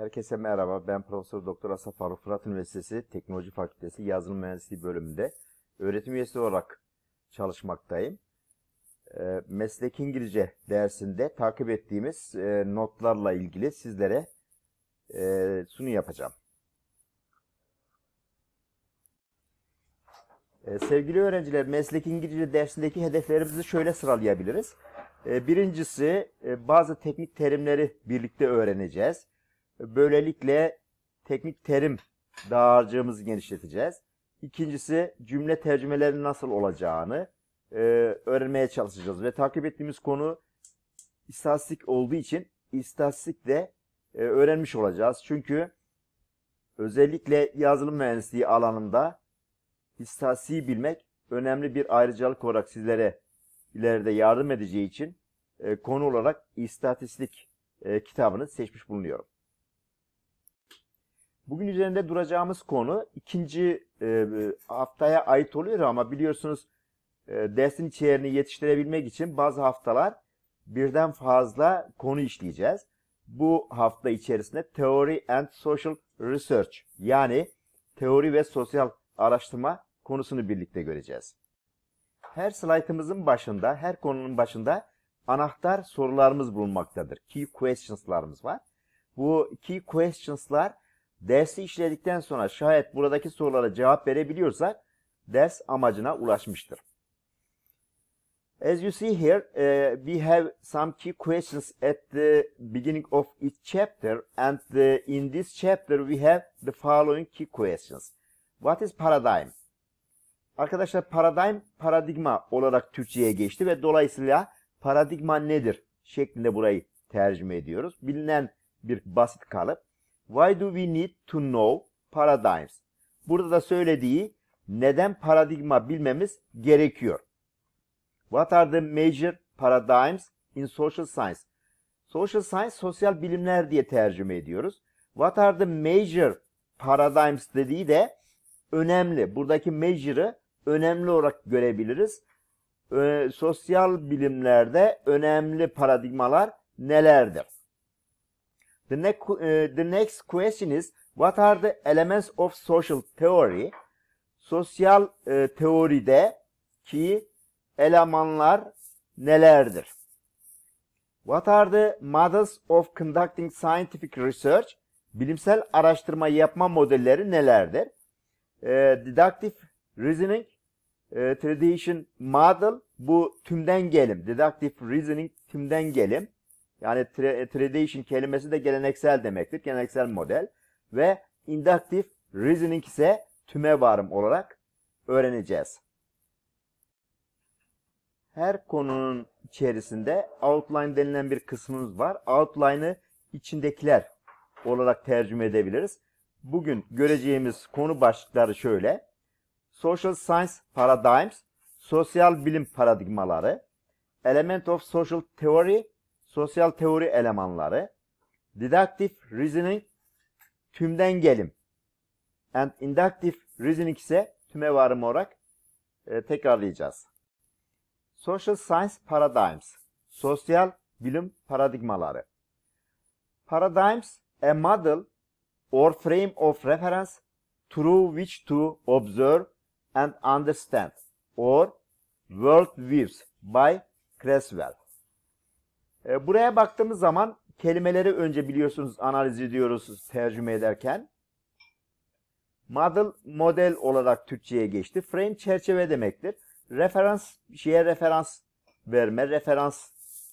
Herkese merhaba. Ben Profesör Doktor Asaf Faruk Fırat Üniversitesi Teknoloji Fakültesi Yazılım Mühendisliği bölümünde öğretim üyesi olarak çalışmaktayım. Ee, meslek İngilizce dersinde takip ettiğimiz e, notlarla ilgili sizlere e, sunu yapacağım. Ee, sevgili öğrenciler, meslek İngilizce dersindeki hedeflerimizi şöyle sıralayabiliriz. Ee, birincisi e, bazı teknik terimleri birlikte öğreneceğiz. Böylelikle teknik terim dağarcığımızı genişleteceğiz. İkincisi cümle tercümelerinin nasıl olacağını e, öğrenmeye çalışacağız. Ve takip ettiğimiz konu istatistik olduğu için istatistik de e, öğrenmiş olacağız. Çünkü özellikle yazılım mühendisliği alanında istatistiği bilmek önemli bir ayrıcalık olarak sizlere ileride yardım edeceği için e, konu olarak istatistik e, kitabını seçmiş bulunuyorum. Bugün üzerinde duracağımız konu ikinci e, haftaya ait oluyor ama biliyorsunuz e, dersin içeriğini yetiştirebilmek için bazı haftalar birden fazla konu işleyeceğiz. Bu hafta içerisinde Theory and Social Research yani teori ve sosyal araştırma konusunu birlikte göreceğiz. Her slaytımızın başında, her konunun başında anahtar sorularımız bulunmaktadır. Key questions'larımız var. Bu key questions'lar Dersi işledikten sonra şayet buradaki sorulara cevap verebiliyorsak ders amacına ulaşmıştır. As you see here, uh, we have some key questions at the beginning of each chapter, and the, uh, in this chapter we have the following key questions. What is paradigm? Arkadaşlar paradigm, paradigma olarak Türkçe'ye geçti ve dolayısıyla paradigma nedir şeklinde burayı tercüme ediyoruz. Bilinen bir basit kalıp. Why do we need to know paradigms? Burada da söylediği neden paradigma bilmemiz gerekiyor. What are the major paradigms in social science? Social science sosyal bilimler diye tercüme ediyoruz. What are the major paradigms dediği de önemli. Buradaki major'ı önemli olarak görebiliriz. Ee, sosyal bilimlerde önemli paradigmalar nelerdir? The, ne e, the next question is what are the elements of social theory? Sosyal e, teoride ki elemanlar nelerdir? What are the models of conducting scientific research? Bilimsel araştırma yapma modelleri nelerdir? E, deductive reasoning e, tradition model bu tümden gelim. Deductive reasoning tümden gelim. Yani e, tradition kelimesi de geleneksel demektir. Geleneksel model. Ve inductive reasoning ise tüme varım olarak öğreneceğiz. Her konunun içerisinde outline denilen bir kısmımız var. Outline'ı içindekiler olarak tercüme edebiliriz. Bugün göreceğimiz konu başlıkları şöyle. Social Science Paradigms, Sosyal Bilim Paradigmaları, Element of Social Theory sosyal teori elemanları, deductive reasoning, tümden gelim and inductive reasoning ise tüme varım olarak e, tekrarlayacağız. Social science paradigms, sosyal bilim paradigmaları. Paradigms, a model or frame of reference through which to observe and understand or world views by Creswell. E, buraya baktığımız zaman kelimeleri önce biliyorsunuz analiz ediyoruz tercüme ederken. Model, model olarak Türkçe'ye geçti. Frame çerçeve demektir. Referans, şeye referans verme, referans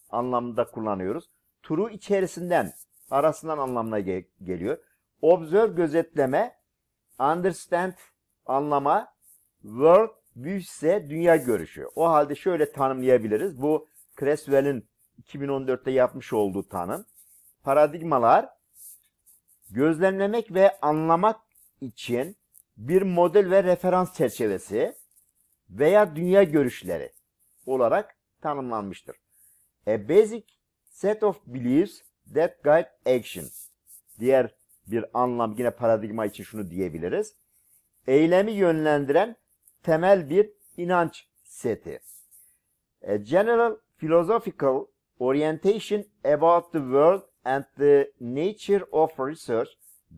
anlamında kullanıyoruz. Turu içerisinden, arasından anlamına ge geliyor. Observe gözetleme, understand anlama, world view ise dünya görüşü. O halde şöyle tanımlayabiliriz. Bu Creswell'in 2014'te yapmış olduğu tanım. Paradigmalar gözlemlemek ve anlamak için bir model ve referans çerçevesi veya dünya görüşleri olarak tanımlanmıştır. A basic set of beliefs that guide action. Diğer bir anlam yine paradigma için şunu diyebiliriz. Eylemi yönlendiren temel bir inanç seti. A general philosophical orientation about the world and the nature of research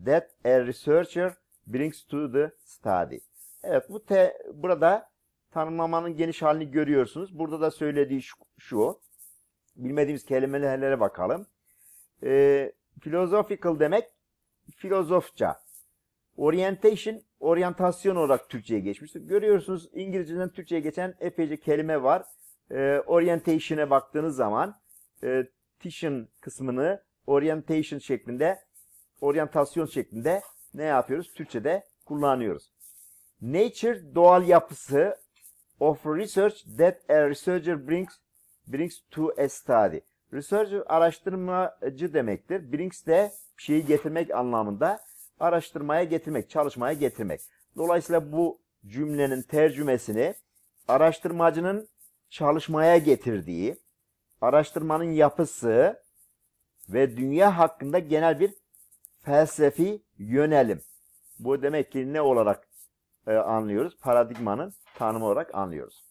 that a researcher brings to the study. Evet bu te, burada tanımlamanın geniş halini görüyorsunuz. Burada da söylediği şu, şu bilmediğimiz kelimelere bakalım. E, philosophical demek filozofça. Orientation, oryantasyon olarak Türkçe'ye geçmiştir. Görüyorsunuz İngilizceden Türkçe'ye geçen epeyce kelime var. E, orientation'e baktığınız zaman orientation kısmını orientation şeklinde oryantasyon şeklinde ne yapıyoruz? Türkçe'de kullanıyoruz. Nature doğal yapısı of research that a researcher brings brings to a study. Researcher araştırmacı demektir. Brings de bir şeyi getirmek anlamında araştırmaya getirmek, çalışmaya getirmek. Dolayısıyla bu cümlenin tercümesini araştırmacının çalışmaya getirdiği, araştırmanın yapısı ve dünya hakkında genel bir felsefi yönelim. Bu demek ki ne olarak e, anlıyoruz? Paradigmanın tanımı olarak anlıyoruz.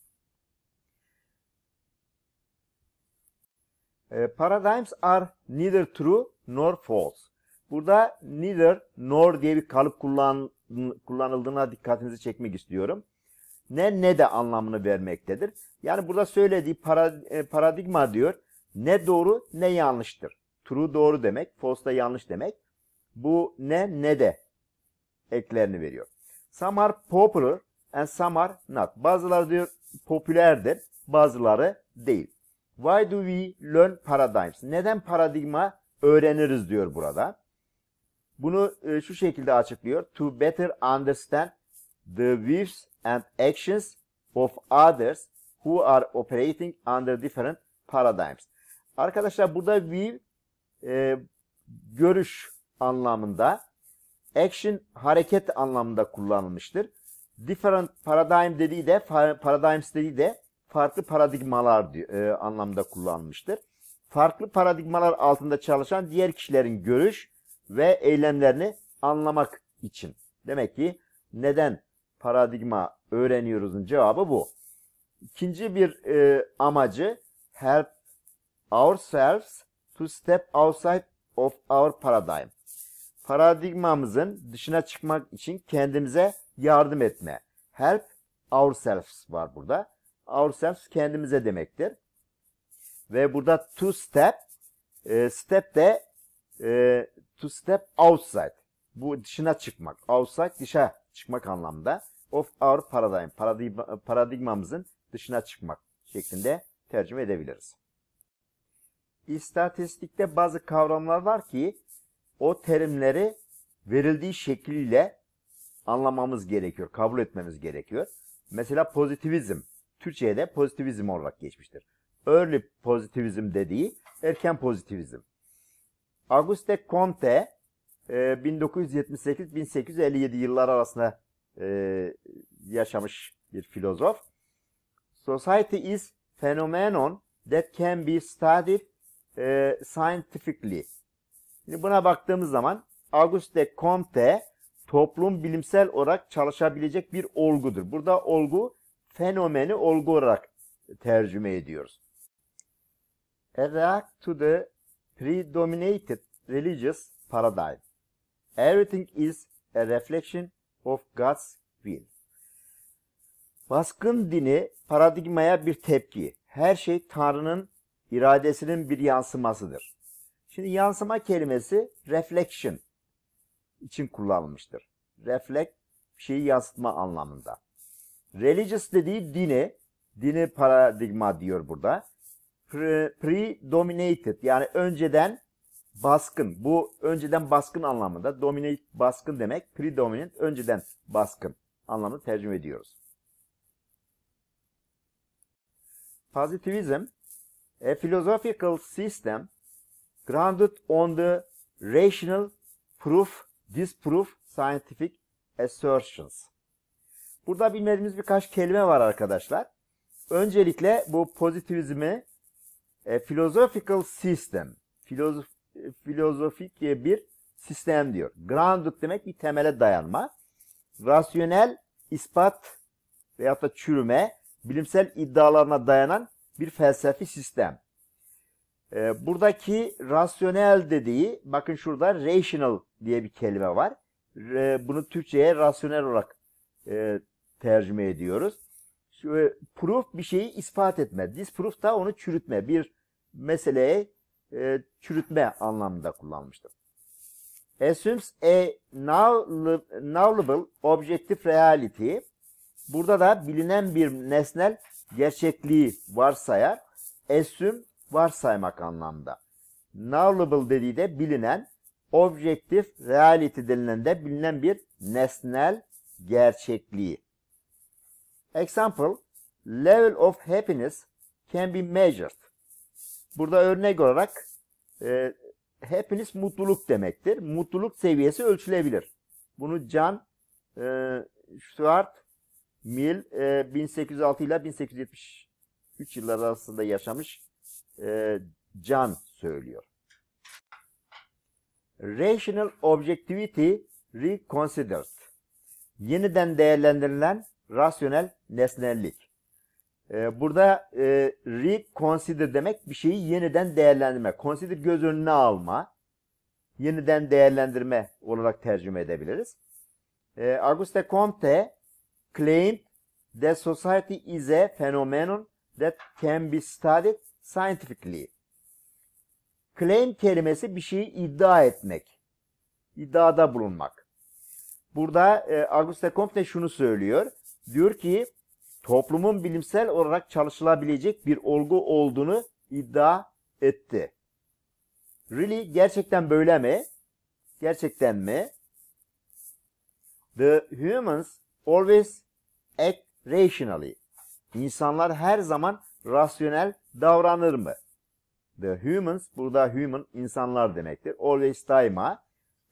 E, paradigms are neither true nor false. Burada neither nor diye bir kalıp kullan, kullanıldığına dikkatinizi çekmek istiyorum ne ne de anlamını vermektedir. Yani burada söylediği para, e, paradigma diyor ne doğru ne yanlıştır. True doğru demek, false da yanlış demek. Bu ne ne de eklerini veriyor. Some are popular and some are not. Bazıları diyor popülerdir, bazıları değil. Why do we learn paradigms? Neden paradigma öğreniriz diyor burada. Bunu e, şu şekilde açıklıyor. To better understand the views and actions of others who are operating under different paradigms. Arkadaşlar burada view e, görüş anlamında action hareket anlamında kullanılmıştır. Different paradigm dediği de paradigms dediği de farklı paradigmalar e, anlamda kullanılmıştır. Farklı paradigmalar altında çalışan diğer kişilerin görüş ve eylemlerini anlamak için. Demek ki neden paradigma öğreniyoruzun cevabı bu. İkinci bir e, amacı help ourselves to step outside of our paradigm. Paradigmamızın dışına çıkmak için kendimize yardım etme. Help ourselves var burada. Ourselves kendimize demektir. Ve burada to step, e, step de e, to step outside. Bu dışına çıkmak. Outside dışa çıkmak anlamda of our paradigm, paradigma, paradigmamızın dışına çıkmak şeklinde tercüme edebiliriz. İstatistikte bazı kavramlar var ki o terimleri verildiği şekliyle anlamamız gerekiyor, kabul etmemiz gerekiyor. Mesela pozitivizm, Türkçe'ye pozitivizm olarak geçmiştir. Early pozitivizm dediği erken pozitivizm. Auguste Comte 1978-1857 ee, yıllar arasında e, yaşamış bir filozof. Society is phenomenon that can be studied e, scientifically. Şimdi buna baktığımız zaman Auguste Comte toplum bilimsel olarak çalışabilecek bir olgudur. Burada olgu fenomeni olgu olarak tercüme ediyoruz. A react to the predominated religious paradigm. Everything is a reflection of God's will. Baskın dini paradigmaya bir tepki. Her şey Tanrı'nın iradesinin bir yansımasıdır. Şimdi yansıma kelimesi reflection için kullanılmıştır. Reflect şeyi yansıtma anlamında. Religious dediği dini, dini paradigma diyor burada. predominated yani önceden baskın. Bu önceden baskın anlamında. Dominate baskın demek. Predominant önceden baskın anlamında tercüme ediyoruz. Positivism a philosophical system grounded on the rational proof, disproof scientific assertions. Burada bilmediğimiz birkaç kelime var arkadaşlar. Öncelikle bu pozitivizmi e, philosophical system, filozof, filozofik bir sistem diyor. Grounded demek bir temele dayanma. Rasyonel ispat veyahut da çürüme, bilimsel iddialarına dayanan bir felsefi sistem. E, buradaki rasyonel dediği, bakın şurada rational diye bir kelime var. E, bunu Türkçe'ye rasyonel olarak e, tercüme ediyoruz. Şu, e, proof bir şeyi ispat etme. Disproof da onu çürütme. Bir meseleye e, çürütme anlamında kullanmıştım. Assumes a knowable objective reality. Burada da bilinen bir nesnel gerçekliği varsayar. Assume varsaymak anlamda. Knowable dediği de bilinen, objektif reality denilen de bilinen bir nesnel gerçekliği. Example, level of happiness can be measured. Burada örnek olarak e, happiness mutluluk demektir. Mutluluk seviyesi ölçülebilir. Bunu Can e, Stuart Mill e, 1806 ile 1873 yılları arasında yaşamış e, Can söylüyor. Rational Objectivity Reconsidered Yeniden değerlendirilen rasyonel nesnellik. Ee, burada e, reconsider demek bir şeyi yeniden değerlendirme. Consider göz önüne alma. Yeniden değerlendirme olarak tercüme edebiliriz. E, Auguste Comte claimed that society is a phenomenon that can be studied scientifically. Claim kelimesi bir şeyi iddia etmek. İddiada bulunmak. Burada e, Auguste Comte şunu söylüyor. Diyor ki toplumun bilimsel olarak çalışılabilecek bir olgu olduğunu iddia etti. Really gerçekten böyle mi? Gerçekten mi? The humans always act rationally. İnsanlar her zaman rasyonel davranır mı? The humans, burada human insanlar demektir. Always daima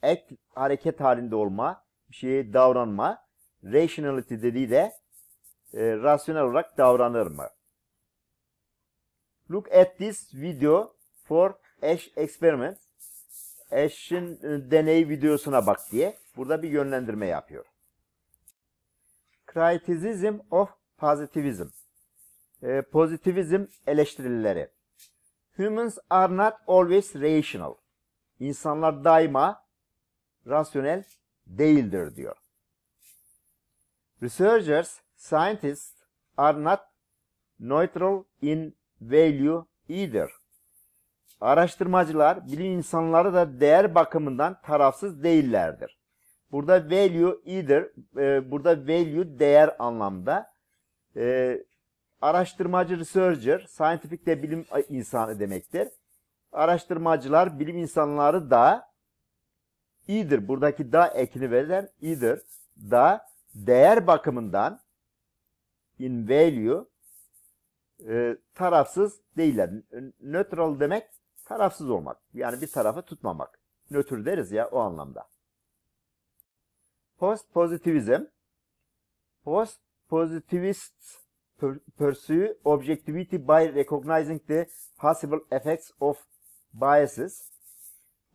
act, hareket halinde olma, bir şeye davranma. Rationality dediği de e, rasyonel olarak davranır mı? Look at this video for Ash experiment. Ash'in e, deney videosuna bak diye burada bir yönlendirme yapıyor. Criticism of Positivism e, Pozitivizm eleştirileri Humans are not always rational. İnsanlar daima rasyonel değildir diyor. Researchers Scientists are not neutral in value either. Araştırmacılar, bilim insanları da değer bakımından tarafsız değillerdir. Burada value either, e, burada value değer anlamda. E, araştırmacı researcher, scientific de bilim insanı demektir. Araştırmacılar, bilim insanları da either, buradaki da ekini verilen either, da değer bakımından in value e, tarafsız değiller. Neutral demek tarafsız olmak. Yani bir tarafı tutmamak. Nötr deriz ya o anlamda. Post pozitivizm Post positivists pursue objectivity by recognizing the possible effects of biases.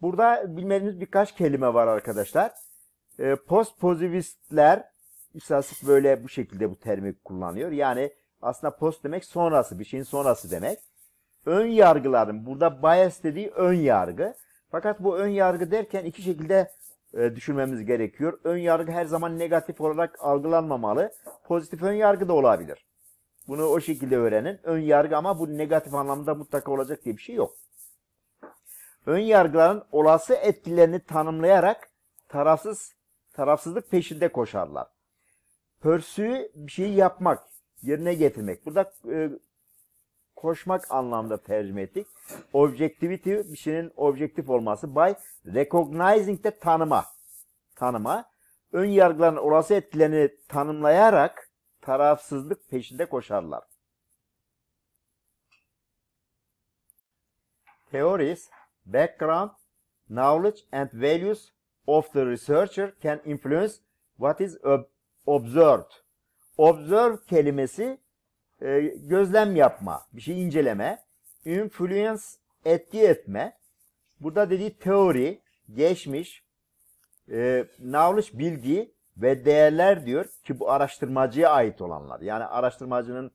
Burada bilmediğimiz birkaç kelime var arkadaşlar. E, Post pozitivistler İstasif böyle bu şekilde bu terimi kullanıyor. Yani aslında post demek sonrası, bir şeyin sonrası demek. Ön yargıların, burada bias dediği ön yargı. Fakat bu ön yargı derken iki şekilde e, düşünmemiz gerekiyor. Ön yargı her zaman negatif olarak algılanmamalı. Pozitif ön yargı da olabilir. Bunu o şekilde öğrenin. Ön yargı ama bu negatif anlamda mutlaka olacak diye bir şey yok. Ön yargıların olası etkilerini tanımlayarak tarafsız tarafsızlık peşinde koşarlar. Pörsü bir şeyi yapmak, yerine getirmek. Burada e, koşmak anlamda tercüme ettik. Objectivity bir şeyin objektif olması. By recognizing de tanıma. Tanıma. Ön yargıların olası etkilerini tanımlayarak tarafsızlık peşinde koşarlar. Theories, background, knowledge and values of the researcher can influence what is ob observed. Observe kelimesi e, gözlem yapma, bir şey inceleme. Influence etki etme. Burada dediği teori, geçmiş, e, navlış bilgi ve değerler diyor ki bu araştırmacıya ait olanlar. Yani araştırmacının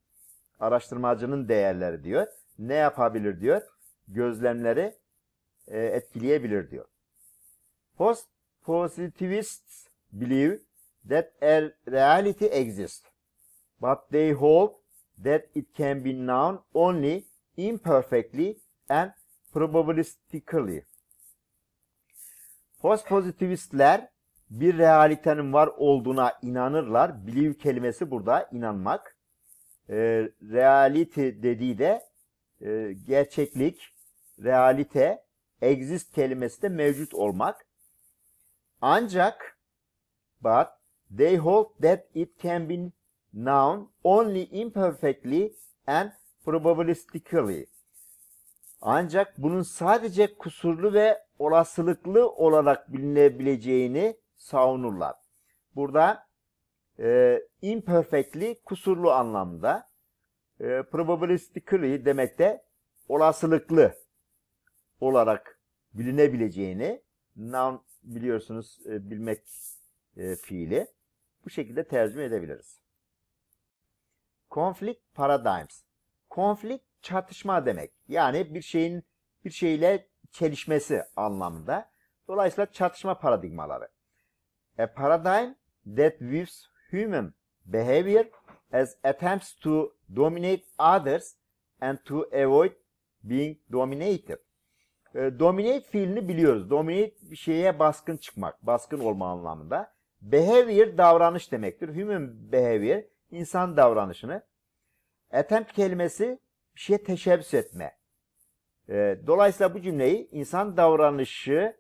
araştırmacının değerleri diyor. Ne yapabilir diyor? Gözlemleri e, etkileyebilir diyor. Post positivist believe that a reality exists, but they hold that it can be known only imperfectly and probabilistically. Post bir realitenin var olduğuna inanırlar. Believe kelimesi burada inanmak. E, reality dediği de e, gerçeklik, realite, exist kelimesi de mevcut olmak. Ancak but They hold that it can be known only imperfectly and probabilistically. Ancak bunun sadece kusurlu ve olasılıklı olarak bilinebileceğini savunurlar. Burada e, imperfectly kusurlu anlamda, e, probabilistically demek de olasılıklı olarak bilinebileceğini, noun biliyorsunuz e, bilmek e, fiili. Bu şekilde tercüme edebiliriz. Conflict paradigms. Conflict çatışma demek. Yani bir şeyin bir şeyle çelişmesi anlamında. Dolayısıyla çatışma paradigmaları. A paradigm that views human behavior as attempts to dominate others and to avoid being dominated. E, dominate fiilini biliyoruz. Dominate bir şeye baskın çıkmak, baskın olma anlamında. Behavior davranış demektir. Human behavior insan davranışını. Attempt kelimesi bir şeye teşebbüs etme. Ee, dolayısıyla bu cümleyi insan davranışı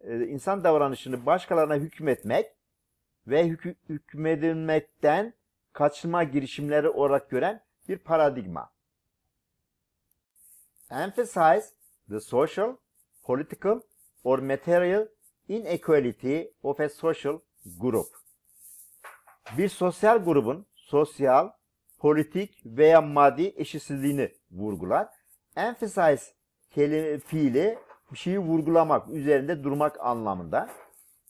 e, insan davranışını başkalarına hükmetmek ve hükmedilmekten kaçınma girişimleri olarak gören bir paradigma. Emphasize the social, political or material inequality of a social grup. Bir sosyal grubun sosyal, politik veya maddi eşitsizliğini vurgular. Emphasize kelime, fiili bir şeyi vurgulamak, üzerinde durmak anlamında.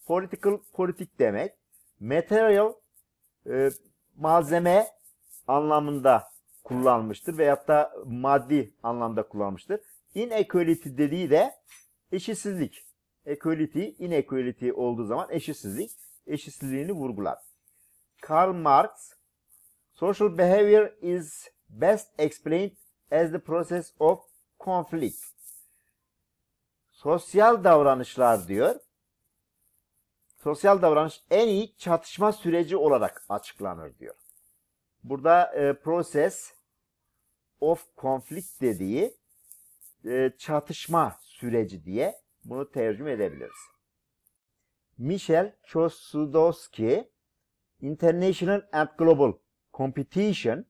Political, politik demek. Material, e, malzeme anlamında kullanmıştır veyahut da maddi anlamda kullanmıştır. Inequality dediği de eşitsizlik. Equality, inequality olduğu zaman eşitsizlik eşitsizliğini vurgular. Karl Marx, social behavior is best explained as the process of conflict. Sosyal davranışlar diyor. Sosyal davranış en iyi çatışma süreci olarak açıklanır diyor. Burada e, process of conflict dediği e, çatışma süreci diye bunu tercüme edebiliriz. Michel Chosudovsky International and Global Competition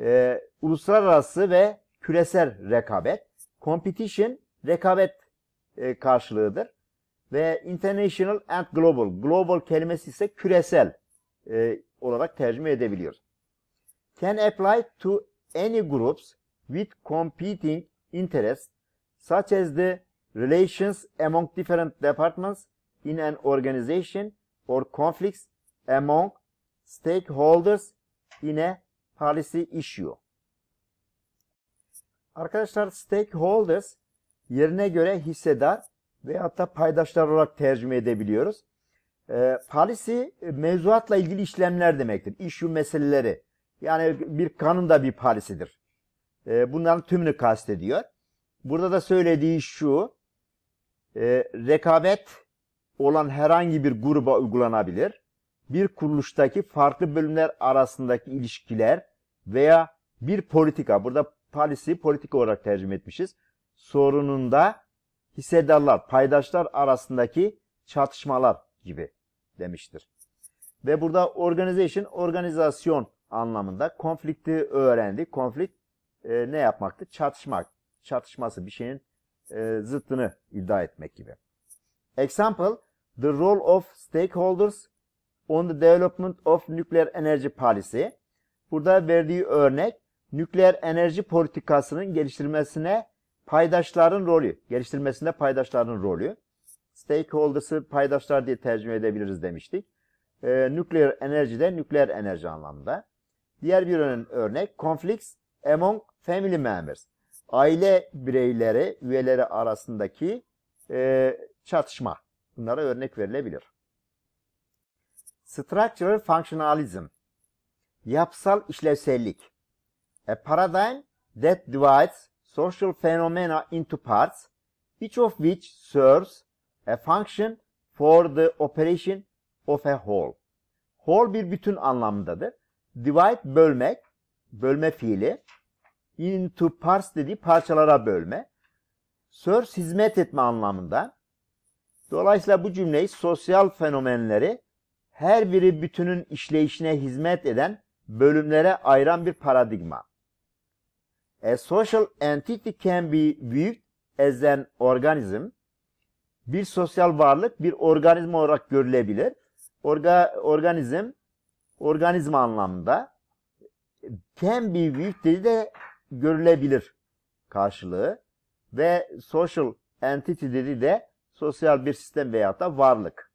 e, Uluslararası ve Küresel Rekabet Competition rekabet e, karşılığıdır. Ve International and Global Global kelimesi ise küresel e, olarak tercüme edebiliyor. Can apply to any groups with competing interests such as the relations among different departments in an organization or conflicts among stakeholders in a policy issue. Arkadaşlar stakeholders yerine göre hissedar veyahut da paydaşlar olarak tercüme edebiliyoruz. Ee, e, policy mevzuatla ilgili işlemler demektir. Issue meseleleri. Yani bir kanun da bir polisidir. E, ee, bunların tümünü kastediyor. Burada da söylediği şu. E, rekabet olan herhangi bir gruba uygulanabilir. Bir kuruluştaki farklı bölümler arasındaki ilişkiler veya bir politika, burada polisi politika olarak tercüme etmişiz, sorununda hissedarlar, paydaşlar arasındaki çatışmalar gibi demiştir. Ve burada organization, organizasyon anlamında konflikti öğrendik. Konflikt e, ne yapmaktı? Çatışmak, çatışması bir şeyin e, zıttını iddia etmek gibi. Example, the role of stakeholders on the development of nuclear energy policy. Burada verdiği örnek nükleer enerji politikasının geliştirmesine paydaşların rolü, geliştirmesinde paydaşların rolü. Stakeholders'ı paydaşlar diye tercüme edebiliriz demiştik. Ee, nükleer enerji de nükleer enerji anlamında. Diğer bir örnek conflicts among family members. Aile bireyleri, üyeleri arasındaki e, çatışma bunlara örnek verilebilir. Structural Functionalism yapsal işlevsellik A paradigm that divides social phenomena into parts, each of which serves a function for the operation of a whole. Whole bir bütün anlamındadır. Divide bölmek, bölme fiili. Into parts dediği parçalara bölme. Serves hizmet etme anlamında. Dolayısıyla bu cümleyi sosyal fenomenleri her biri bütünün işleyişine hizmet eden bölümlere ayıran bir paradigma. A social entity can be viewed as an organism. Bir sosyal varlık bir organizma olarak görülebilir. Orga, organizm, organizma anlamında can be viewed dedi de görülebilir karşılığı ve social entity dedi de sosyal bir sistem veya da varlık.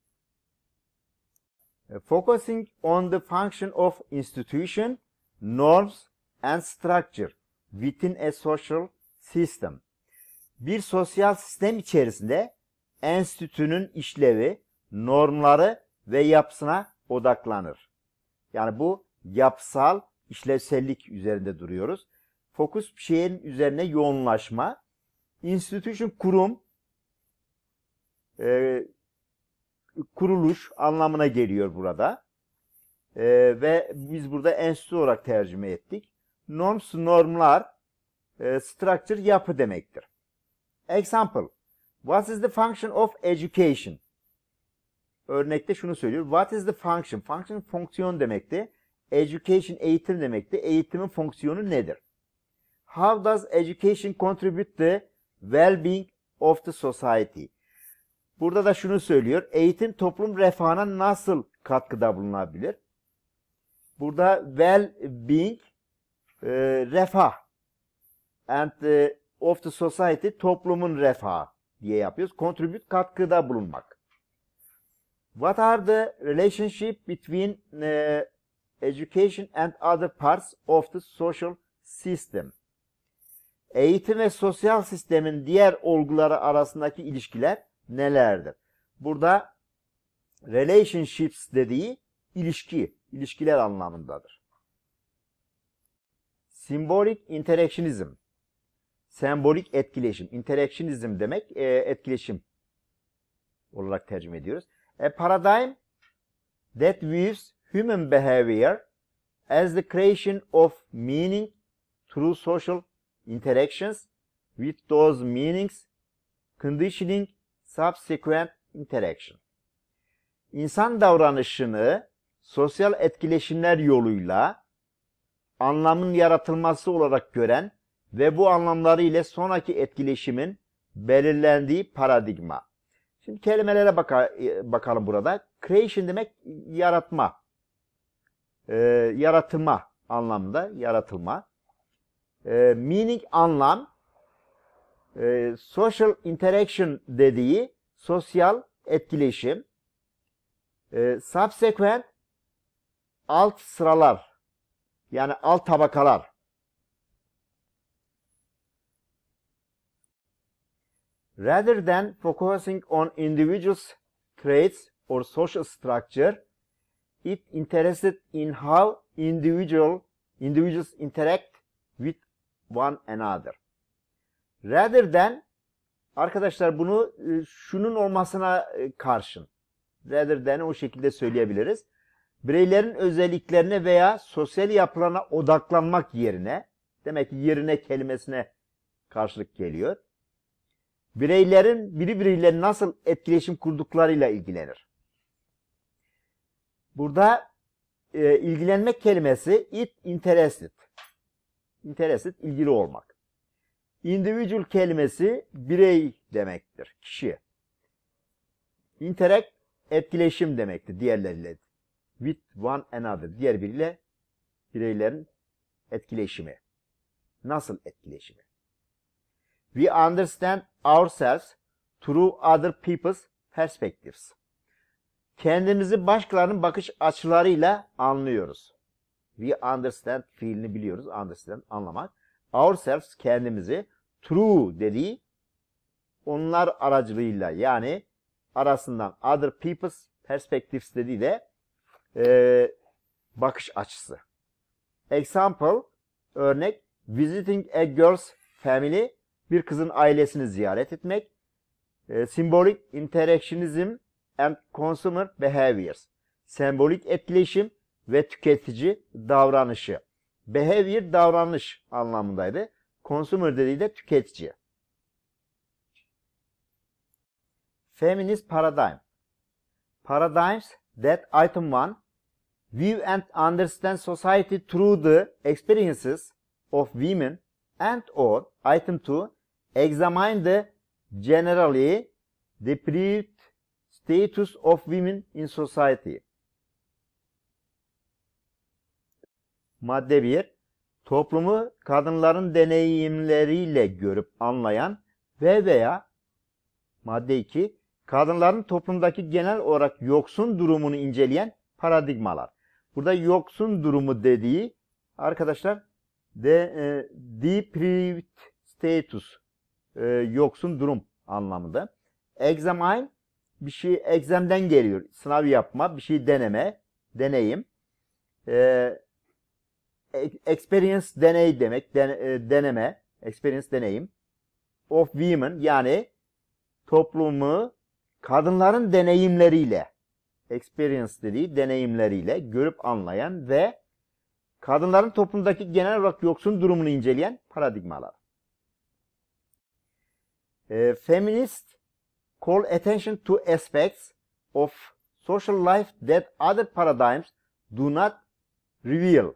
E, focusing on the function of institution, norms and structure within a social system. Bir sosyal sistem içerisinde enstitünün işlevi, normları ve yapısına odaklanır. Yani bu yapsal işlevsellik üzerinde duruyoruz. Fokus bir şeyin üzerine yoğunlaşma. Institution kurum, e, kuruluş anlamına geliyor burada. E, ve biz burada enstitü olarak tercüme ettik. Norms, normlar, e, structure, yapı demektir. Example. What is the function of education? Örnekte şunu söylüyor. What is the function? Function fonksiyon demekti. Education eğitim demekti. Eğitimin fonksiyonu nedir? How does education contribute the well-being of the society? Burada da şunu söylüyor. Eğitim toplum refahına nasıl katkıda bulunabilir? Burada well-being e, refah and e, of the society toplumun refahı diye yapıyoruz. Contribute katkıda bulunmak. What are the relationship between e, education and other parts of the social system? Eğitim ve sosyal sistemin diğer olguları arasındaki ilişkiler nelerdir? Burada relationships dediği ilişki, ilişkiler anlamındadır. Symbolic interactionism, sembolik etkileşim, interactionism demek e, etkileşim olarak tercüme ediyoruz. A paradigm that views human behavior as the creation of meaning through social interactions with those meanings conditioning Subsequent Interaction İnsan davranışını sosyal etkileşimler yoluyla anlamın yaratılması olarak gören ve bu anlamları ile sonraki etkileşimin belirlendiği paradigma. Şimdi kelimelere baka, e, bakalım burada. Creation demek yaratma, e, yaratılma anlamında yaratılma. E, meaning anlam, e, social interaction dediği sosyal etkileşim, e, subsequent alt sıralar yani alt tabakalar. Rather than focusing on individuals' traits or social structure, it interested in how individual individuals interact with one another. Rather than arkadaşlar bunu e, şunun olmasına e, karşın. Rather than o şekilde söyleyebiliriz. Bireylerin özelliklerine veya sosyal yapılarına odaklanmak yerine demek ki yerine kelimesine karşılık geliyor. Bireylerin birbiriyle nasıl etkileşim kurduklarıyla ilgilenir. Burada e, ilgilenmek kelimesi it interested. Interested ilgili olmak. Individual kelimesi birey demektir, kişi. Interact etkileşim demektir diğerleriyle. With one another, diğer biriyle bireylerin etkileşimi. Nasıl etkileşimi? We understand ourselves through other people's perspectives. Kendimizi başkalarının bakış açılarıyla anlıyoruz. We understand fiilini biliyoruz. Understand anlamak. Ourselves kendimizi True dediği onlar aracılığıyla yani arasından other people's perspectives dediği de e, bakış açısı. Example, örnek visiting a girl's family bir kızın ailesini ziyaret etmek. E, symbolic interactionism and consumer behaviors. Sembolik etkileşim ve tüketici davranışı. Behavior davranış anlamındaydı. Consumer dediği de tüketici. Feminist paradigm. Paradigms that item one view and understand society through the experiences of women and or item two examine the generally deprived status of women in society. Madde 1 Toplumu kadınların deneyimleriyle görüp anlayan ve veya madde 2 kadınların toplumdaki genel olarak yoksun durumunu inceleyen paradigmalar. Burada yoksun durumu dediği arkadaşlar de e, deprived status e, yoksun durum anlamında. Examine bir şey exam'den geliyor. Sınav yapma, bir şey deneme, deneyim. E, experience deney demek. Den, e, deneme. Experience deneyim. Of women yani toplumu kadınların deneyimleriyle experience dediği deneyimleriyle görüp anlayan ve kadınların toplumdaki genel olarak yoksun durumunu inceleyen paradigmalar. E, feminist call attention to aspects of social life that other paradigms do not reveal.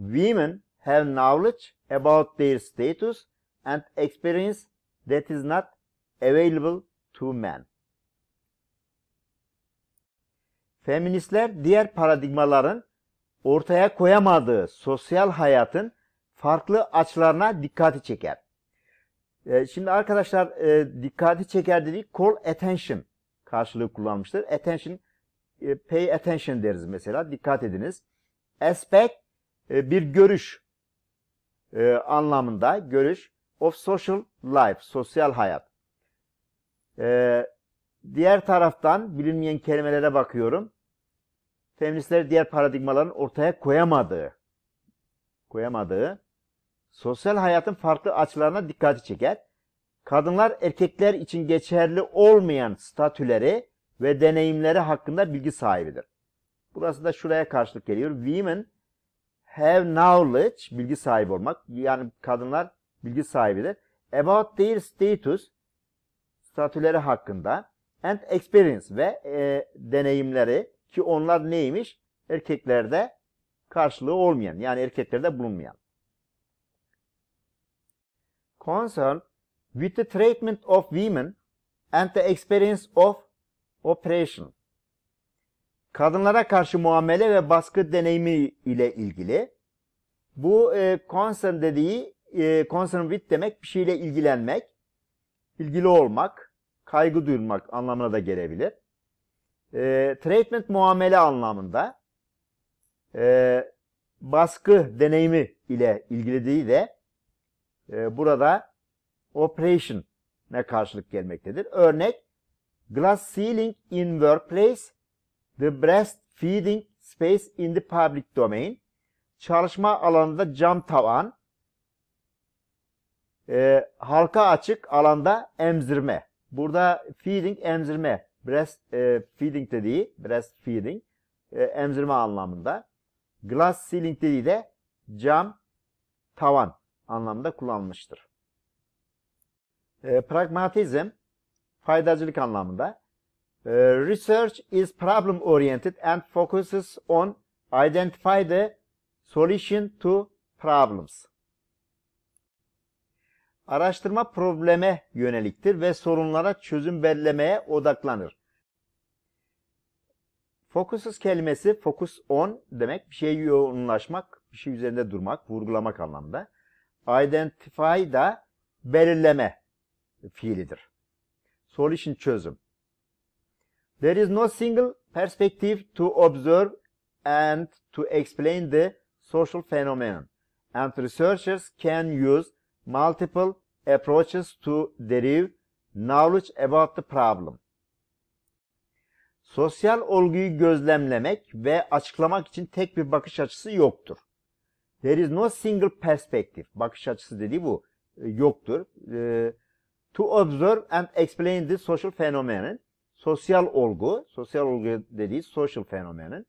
Women have knowledge about their status and experience that is not available to men. Feministler diğer paradigmaların ortaya koyamadığı sosyal hayatın farklı açılarına dikkati çeker. Ee, şimdi arkadaşlar e, dikkati çeker dediği call attention karşılığı kullanmıştır. Attention, e, pay attention deriz mesela. Dikkat ediniz. Aspect e, bir görüş e, anlamında görüş of social life, sosyal hayat. E, diğer taraftan bilinmeyen kelimelere bakıyorum. Feministler diğer paradigmaların ortaya koyamadığı, koyamadığı sosyal hayatın farklı açılarına dikkati çeker. Kadınlar erkekler için geçerli olmayan statüleri ve deneyimleri hakkında bilgi sahibidir. Burası da şuraya karşılık geliyor. Women have knowledge, bilgi sahibi olmak. Yani kadınlar bilgi sahibidir. About their status, statüleri hakkında. And experience ve e, deneyimleri ki onlar neymiş? Erkeklerde karşılığı olmayan, yani erkeklerde bulunmayan. Concern with the treatment of women and the experience of oppression kadınlara karşı muamele ve baskı deneyimi ile ilgili. Bu e, concern dediği e, concern with demek bir şeyle ilgilenmek, ilgili olmak, kaygı duymak anlamına da gelebilir. E, treatment muamele anlamında e, baskı deneyimi ile ilgili değil de e, burada ne karşılık gelmektedir. Örnek glass ceiling in workplace The breastfeeding space in the public domain. Çalışma alanında cam tavan. E, halka açık alanda emzirme. Burada feeding emzirme. Breast e, feeding dediği breastfeeding e, emzirme anlamında. Glass ceiling dediği de cam tavan anlamında kullanılmıştır. E, pragmatizm faydacılık anlamında Uh, research is problem oriented and focuses on identify the solution to problems. Araştırma probleme yöneliktir ve sorunlara çözüm bellemeye odaklanır. Focuses kelimesi focus on demek bir şeye yoğunlaşmak, bir şey üzerinde durmak, vurgulamak anlamda. Identify da belirleme fiilidir. Solution çözüm. There is no single perspective to observe and to explain the social phenomenon. And researchers can use multiple approaches to derive knowledge about the problem. Sosyal olguyu gözlemlemek ve açıklamak için tek bir bakış açısı yoktur. There is no single perspective. Bakış açısı dediği bu. E, yoktur. E, to observe and explain the social phenomenon sosyal olgu, sosyal olgu dediği social phenomenon.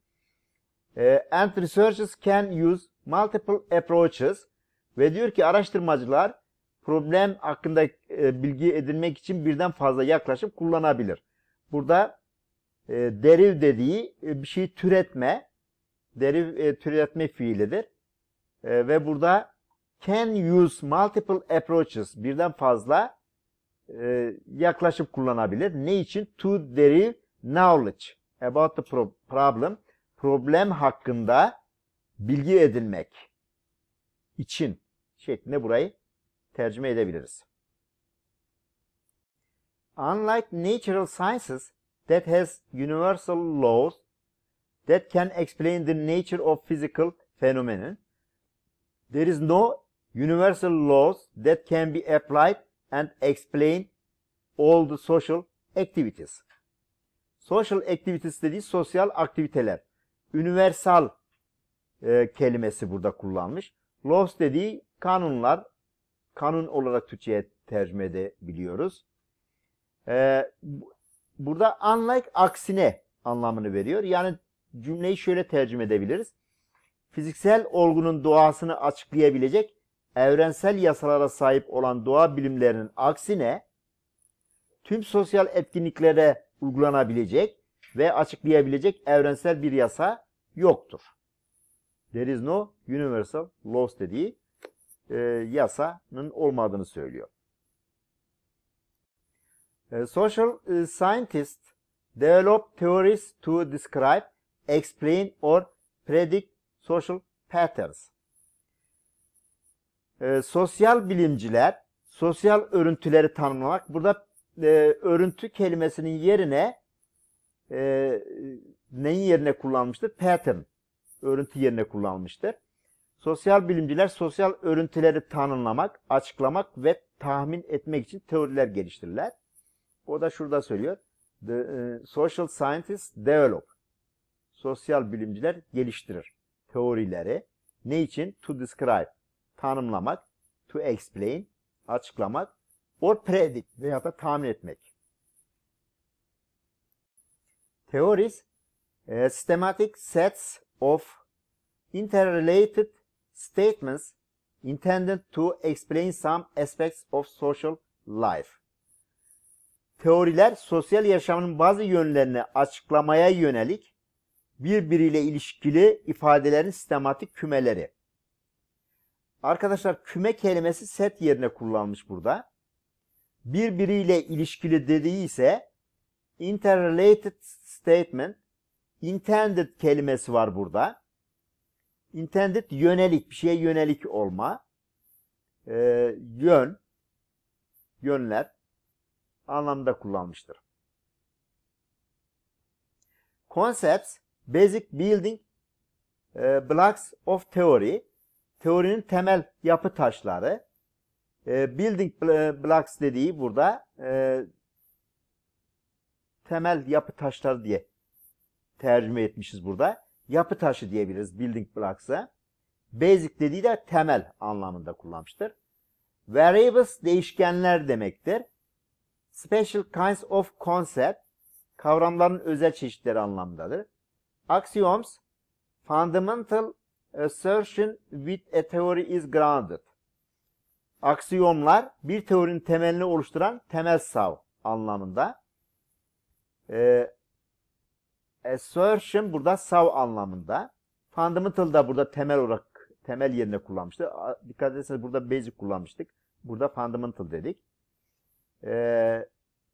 E, and researchers can use multiple approaches ve diyor ki araştırmacılar problem hakkında e, bilgi edinmek için birden fazla yaklaşım kullanabilir. Burada e, deriv dediği bir şey türetme, deriv türetme fiilidir. ve burada can use multiple approaches birden fazla e, yaklaşıp kullanabilir. Ne için? To derive knowledge about the problem. Problem hakkında bilgi edinmek için şeklinde burayı tercüme edebiliriz. Unlike natural sciences that has universal laws that can explain the nature of physical phenomena, there is no universal laws that can be applied and explain all the social activities. Social activities dediği sosyal aktiviteler. Universal e, kelimesi burada kullanmış. Laws dediği kanunlar. Kanun olarak Türkçe'ye tercüme edebiliyoruz. E, burada unlike aksine anlamını veriyor. Yani cümleyi şöyle tercüme edebiliriz. Fiziksel olgunun doğasını açıklayabilecek evrensel yasalara sahip olan doğa bilimlerinin aksine tüm sosyal etkinliklere uygulanabilecek ve açıklayabilecek evrensel bir yasa yoktur. There is no universal laws dediği e, yasanın olmadığını söylüyor. E, social e, scientists develop theories to describe, explain or predict social patterns e, sosyal bilimciler sosyal örüntüleri tanımlamak. Burada e, örüntü kelimesinin yerine e, neyin yerine kullanmıştır? Pattern. Örüntü yerine kullanmıştır. Sosyal bilimciler sosyal örüntüleri tanımlamak, açıklamak ve tahmin etmek için teoriler geliştirirler. O da şurada söylüyor. The, e, social scientists develop. Sosyal bilimciler geliştirir teorileri. Ne için? To describe tanımlamak, to explain, açıklamak, or predict veya da tahmin etmek. Theories, e, systematic sets of interrelated statements intended to explain some aspects of social life. Teoriler sosyal yaşamın bazı yönlerini açıklamaya yönelik birbiriyle ilişkili ifadelerin sistematik kümeleri. Arkadaşlar küme kelimesi set yerine kullanmış burada. Birbiriyle ilişkili dediği ise interrelated statement intended kelimesi var burada. Intended yönelik, bir şeye yönelik olma. E, yön, yönler anlamda kullanmıştır. Concepts, basic building e, blocks of theory teorinin temel yapı taşları. Ee, e, building blocks dediği burada e, temel yapı taşları diye tercüme etmişiz burada. Yapı taşı diyebiliriz building blocks'a. Basic dediği de temel anlamında kullanmıştır. Variables değişkenler demektir. Special kinds of concept kavramların özel çeşitleri anlamındadır. Axioms fundamental assertion with a theory is grounded. Aksiyomlar bir teorinin temelini oluşturan temel sav anlamında. E, assertion burada sav anlamında. Fundamental da burada temel olarak temel yerine kullanmıştı. Dikkat ederseniz burada basic kullanmıştık. Burada fundamental dedik. E,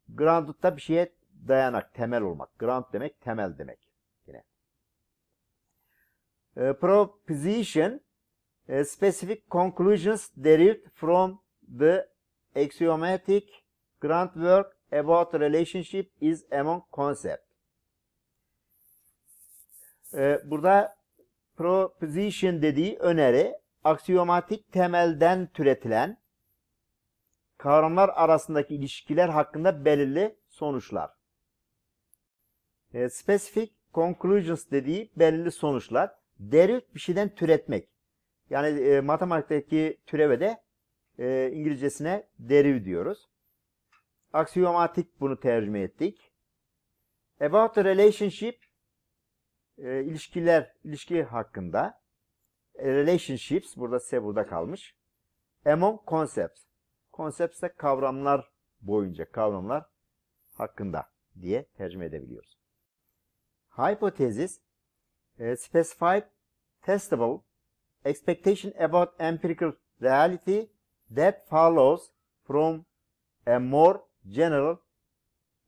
grounded da bir şeye dayanak, temel olmak. Ground demek temel demek. E, proposition e, specific conclusions derived from the axiomatic groundwork about relationship is among concept. E, burada proposition dediği öneri aksiyomatik temelden türetilen kavramlar arasındaki ilişkiler hakkında belirli sonuçlar. specific conclusions dediği belirli sonuçlar. Deri bir şeyden türetmek. Yani e, matematikteki türeve de e, İngilizcesine deriv diyoruz. Aksiyomatik bunu tercüme ettik. About the relationship e, ilişkiler, ilişki hakkında. E, relationships burada S burada kalmış. Among concepts. Concepts de kavramlar boyunca kavramlar hakkında diye tercüme edebiliyoruz. Hypothesis e, specified testable expectation about empirical reality that follows from a more general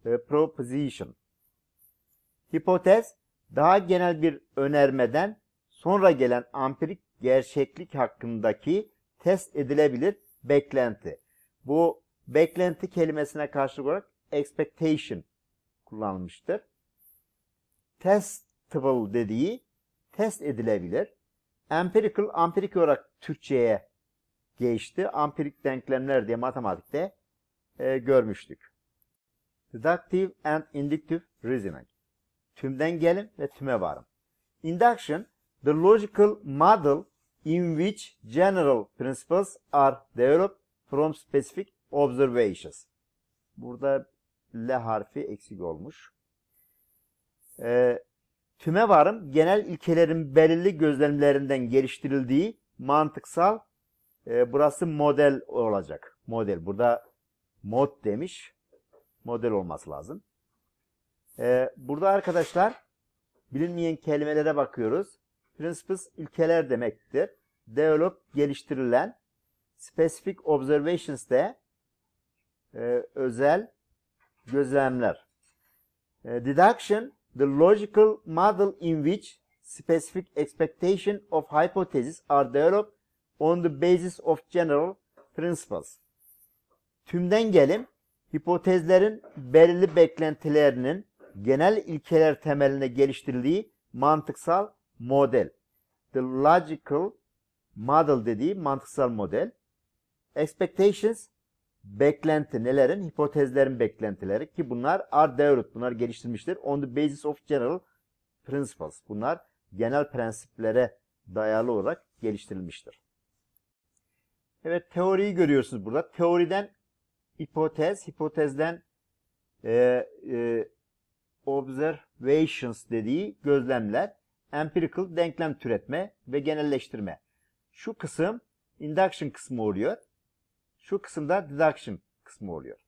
e, proposition. Hipotez daha genel bir önermeden sonra gelen empirik gerçeklik hakkındaki test edilebilir beklenti. Bu beklenti kelimesine karşılık olarak expectation kullanılmıştır. Test table dediği test edilebilir. Empirical, empirik olarak Türkçe'ye geçti. Empirik denklemler diye matematikte e, görmüştük. Deductive and inductive reasoning. Tümden gelin ve tüme varım. Induction, the logical model in which general principles are developed from specific observations. Burada L harfi eksik olmuş. Ee, tüme varım genel ilkelerin belirli gözlemlerinden geliştirildiği mantıksal e, burası model olacak. Model burada mod demiş. Model olması lazım. E, burada arkadaşlar bilinmeyen kelimelere bakıyoruz. Principles ilkeler demektir. Develop geliştirilen specific observations de e, özel gözlemler. E, deduction the logical model in which specific expectation of hypotheses are developed on the basis of general principles. Tümden gelim, hipotezlerin belirli beklentilerinin genel ilkeler temeline geliştirildiği mantıksal model. The logical model dediği mantıksal model. Expectations beklenti nelerin? Hipotezlerin beklentileri ki bunlar are developed. Bunlar geliştirmiştir. On the basis of general principles. Bunlar genel prensiplere dayalı olarak geliştirilmiştir. Evet teoriyi görüyorsunuz burada. Teoriden hipotez, hipotezden e, e, observations dediği gözlemler, empirical denklem türetme ve genelleştirme. Şu kısım induction kısmı oluyor şu kısımda deduction kısmı oluyor.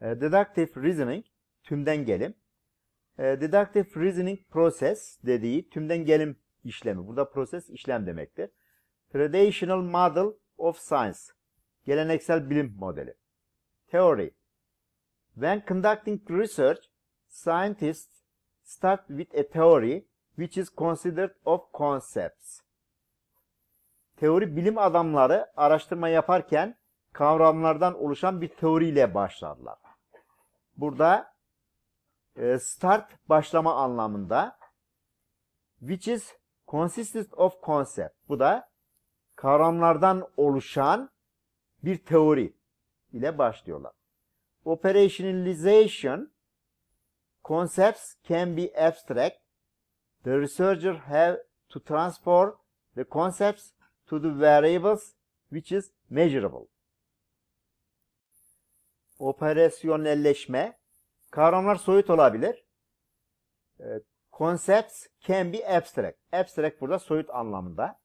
E, deductive reasoning tümden gelim. E, deductive reasoning process dediği tümden gelim işlemi. Burada proses işlem demektir. Traditional model of science. Geleneksel bilim modeli. Theory. When conducting research, scientists start with a theory which is considered of concepts teori bilim adamları araştırma yaparken kavramlardan oluşan bir teoriyle başlarlar. Burada e, start başlama anlamında which is consistent of concept. Bu da kavramlardan oluşan bir teori ile başlıyorlar. Operationalization concepts can be abstract. The researcher have to transform the concepts to the variables which is measurable. Operasyonelleşme kavramlar soyut olabilir. Ee, concepts can be abstract. Abstract burada soyut anlamında.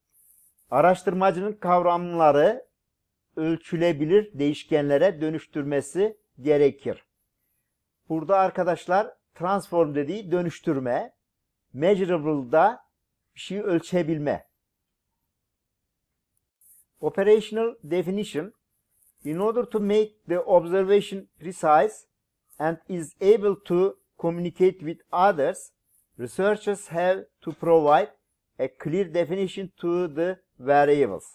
Araştırmacının kavramları ölçülebilir değişkenlere dönüştürmesi gerekir. Burada arkadaşlar transform dediği dönüştürme, measurable'da bir şeyi ölçebilme operational definition in order to make the observation precise and is able to communicate with others, researchers have to provide a clear definition to the variables.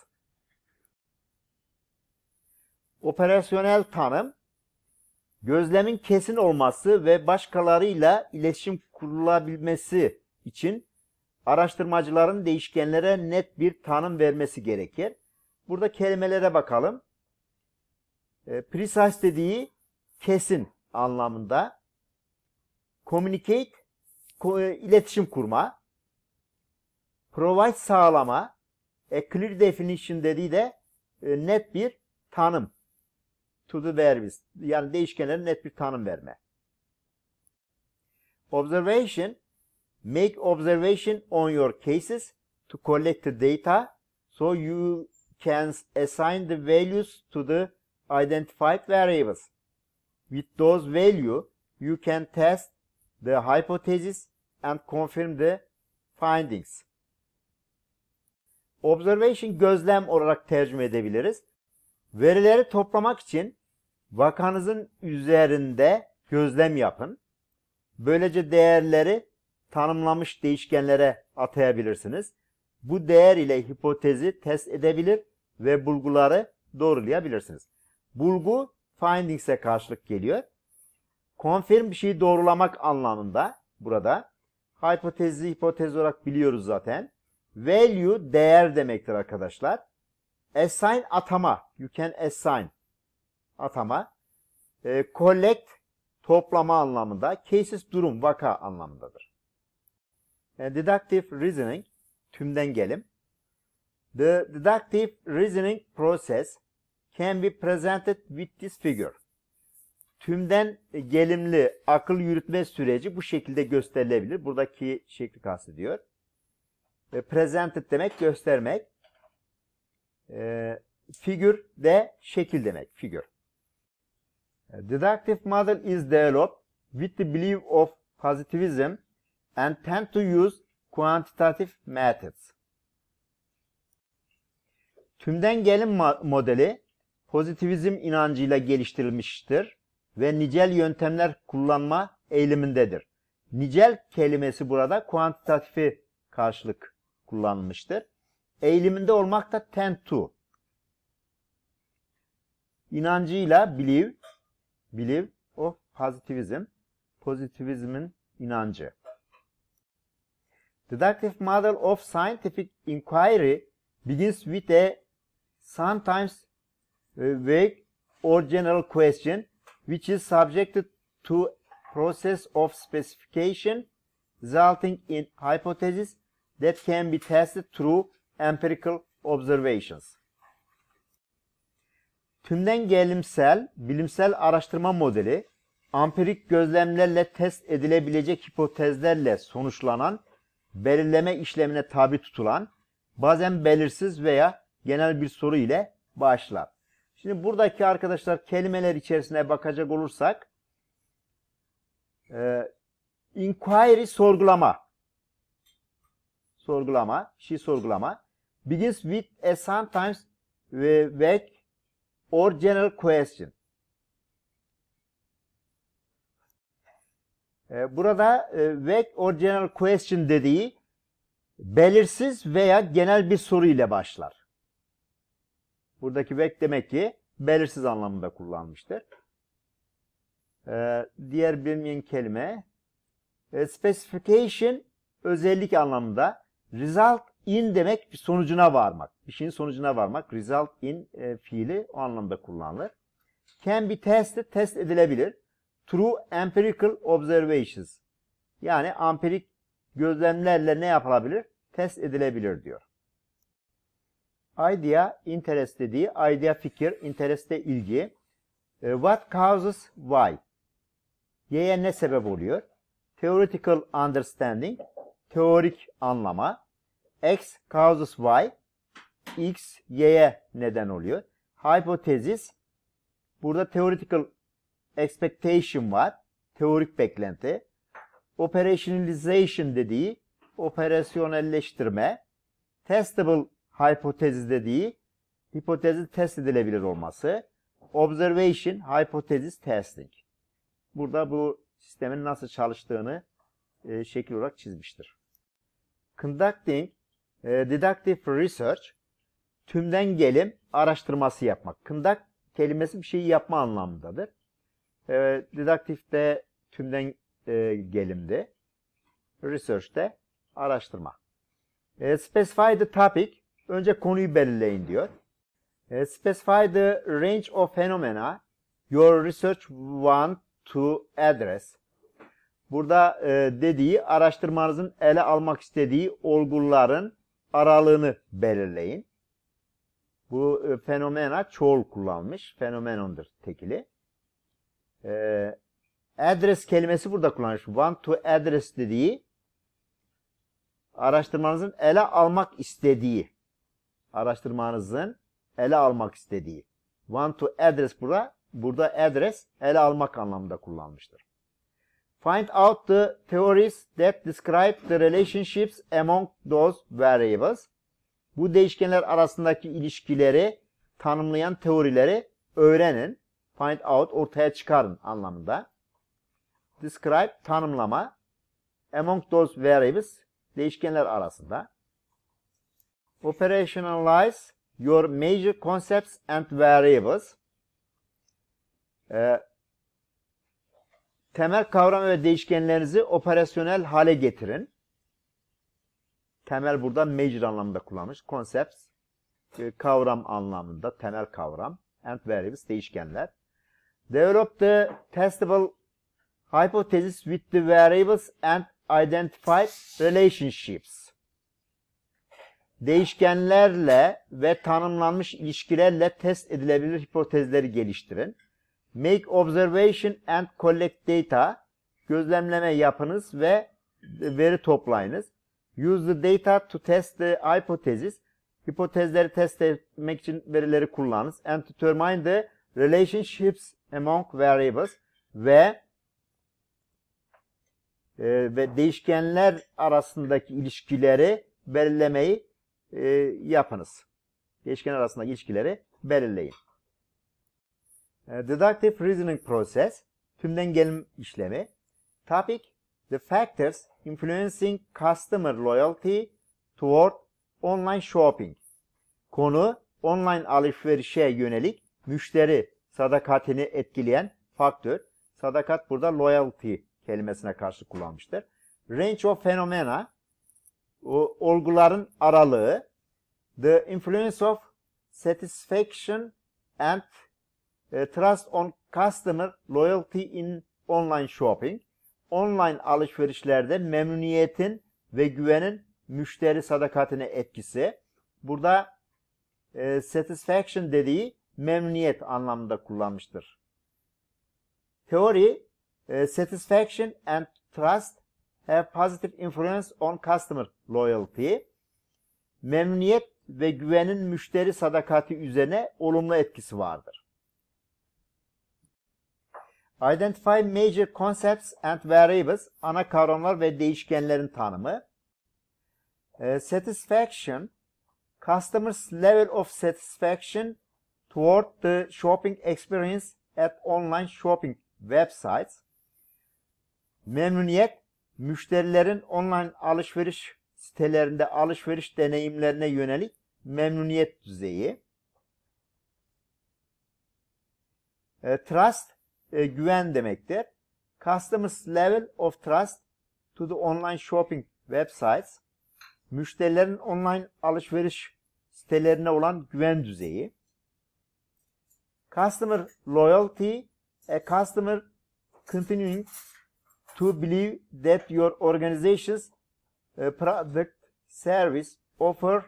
Operasyonel tanım, gözlemin kesin olması ve başkalarıyla iletişim kurulabilmesi için araştırmacıların değişkenlere net bir tanım vermesi gerekir. Burada kelimelere bakalım. E, precise dediği kesin anlamında. Communicate e, iletişim kurma. Provide sağlama. E, clear definition dediği de e, net bir tanım. To the verbs. Yani değişkenlere net bir tanım verme. Observation. Make observation on your cases to collect the data so you can assign the values to the identified variables. With those values, you can test the hypothesis and confirm the findings. Observation gözlem olarak tercüme edebiliriz. Verileri toplamak için vakanızın üzerinde gözlem yapın. Böylece değerleri tanımlamış değişkenlere atayabilirsiniz. Bu değer ile hipotezi test edebilir ve bulguları doğrulayabilirsiniz. Bulgu findings'e karşılık geliyor. Confirm bir şeyi doğrulamak anlamında burada. Hipotezi hipotez olarak biliyoruz zaten. Value değer demektir arkadaşlar. Assign atama. You can assign. Atama. E, collect toplama anlamında. Cases durum, vaka anlamındadır. E, deductive reasoning tümden gelim. The deductive reasoning process can be presented with this figure. Tümden gelimli akıl yürütme süreci bu şekilde gösterilebilir. Buradaki şekli kastediyor. E, presented demek göstermek. E, figür de şekil demek. Figür. Deductive model is developed with the belief of positivism and tend to use Quantitative Methods Tümden gelin modeli pozitivizm inancıyla geliştirilmiştir ve nicel yöntemler kullanma eğilimindedir. Nicel kelimesi burada kuantitatifi karşılık kullanmıştır. Eğiliminde olmak da tend to. İnancıyla believe, believe of positivism, pozitivizmin inancı. Deductive model of scientific inquiry begins with a sometimes uh, vague or general question which is subjected to process of specification resulting in hypotheses that can be tested through empirical observations. Tümden gelimsel, bilimsel araştırma modeli, ampirik gözlemlerle test edilebilecek hipotezlerle sonuçlanan belirleme işlemine tabi tutulan, bazen belirsiz veya genel bir soru ile başlar. Şimdi buradaki arkadaşlar kelimeler içerisine bakacak olursak e, inquiry sorgulama sorgulama, bir şey sorgulama begins with a sometimes vague or general question. Ee, burada vague or general question dediği belirsiz veya genel bir soru ile başlar. Buradaki vague demek ki belirsiz anlamında kullanmıştır. Ee, diğer bilmeyen kelime e, specification özellik anlamında result in demek bir sonucuna varmak. Bir şeyin sonucuna varmak. Result in e, fiili o anlamda kullanılır. Can be tested, test edilebilir. True empirical observations. Yani ampirik gözlemlerle ne yapılabilir? Test edilebilir diyor. Idea, interest dediği, idea fikir, intereste ilgi. E, what causes why? Y'ye ne sebep oluyor? Theoretical understanding, teorik anlama. X causes Y, X, Y'ye neden oluyor. hypothesis, burada theoretical expectation var. Teorik beklenti. Operationalization dediği operasyonelleştirme. Testable hipotezi dediği hipotezin test edilebilir olması. Observation, hypothesis, testing. Burada bu sistemin nasıl çalıştığını e, şekil olarak çizmiştir. Conducting e, deductive research tümden gelim araştırması yapmak. Conduct kelimesi bir şeyi yapma anlamındadır. E, ee, didaktifte tümden e, gelimdi. Research'te araştırma. E, specify the topic. Önce konuyu belirleyin diyor. E, specify the range of phenomena your research want to address. Burada e, dediği araştırmanızın ele almak istediği olguların aralığını belirleyin. Bu e, fenomena çoğul kullanmış. Fenomenondur tekili. Ee, address kelimesi burada kullanmış. Want to address dediği araştırmanızın ele almak istediği araştırmanızın ele almak istediği. Want to address burada burada address ele almak anlamında kullanmıştır. Find out the theories that describe the relationships among those variables. Bu değişkenler arasındaki ilişkileri tanımlayan teorileri öğrenin. Find out ortaya çıkarın anlamında. Describe tanımlama. Among those variables değişkenler arasında. Operationalize your major concepts and variables. Ee, temel kavram ve değişkenlerinizi operasyonel hale getirin. Temel burada major anlamında kullanmış. Concepts e, kavram anlamında temel kavram. And variables değişkenler. Develop the testable hypothesis with the variables and identify relationships. Değişkenlerle ve tanımlanmış ilişkilerle test edilebilir hipotezleri geliştirin. Make observation and collect data. Gözlemleme yapınız ve veri toplayınız. Use the data to test the hypothesis. Hipotezleri test etmek için verileri kullanınız. And determine the relationships among variables ve e, ve değişkenler arasındaki ilişkileri belirlemeyi e, yapınız. Değişken arasındaki ilişkileri belirleyin. E, deductive reasoning process, tümden gelim işlemi. Topic, the factors influencing customer loyalty toward online shopping. Konu, online alışverişe yönelik müşteri sadakatini etkileyen faktör. Sadakat burada loyalty kelimesine karşı kullanmıştır. Range of phenomena o, olguların aralığı the influence of satisfaction and e, trust on customer loyalty in online shopping online alışverişlerde memnuniyetin ve güvenin müşteri sadakatine etkisi. Burada e, satisfaction dediği memnuniyet anlamında kullanmıştır. Theory, e, satisfaction and trust have positive influence on customer loyalty. Memnuniyet ve güvenin müşteri sadakati üzerine olumlu etkisi vardır. Identify major concepts and variables, ana kavramlar ve değişkenlerin tanımı. E, satisfaction, customers level of satisfaction toward the shopping experience at online shopping websites. Memnuniyet müşterilerin online alışveriş sitelerinde alışveriş deneyimlerine yönelik memnuniyet düzeyi. E, trust e, güven demektir. Customers level of trust to the online shopping websites. Müşterilerin online alışveriş sitelerine olan güven düzeyi. Customer loyalty, a customer continuing to believe that your organization's uh, product, service, offer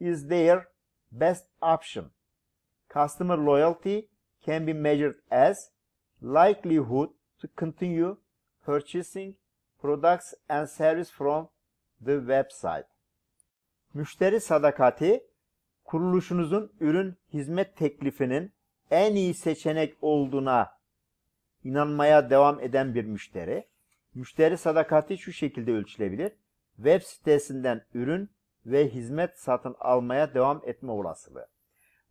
is their best option. Customer loyalty can be measured as likelihood to continue purchasing products and service from the website. Müşteri sadakati kuruluşunuzun ürün hizmet teklifinin en iyi seçenek olduğuna inanmaya devam eden bir müşteri. Müşteri sadakati şu şekilde ölçülebilir. Web sitesinden ürün ve hizmet satın almaya devam etme olasılığı.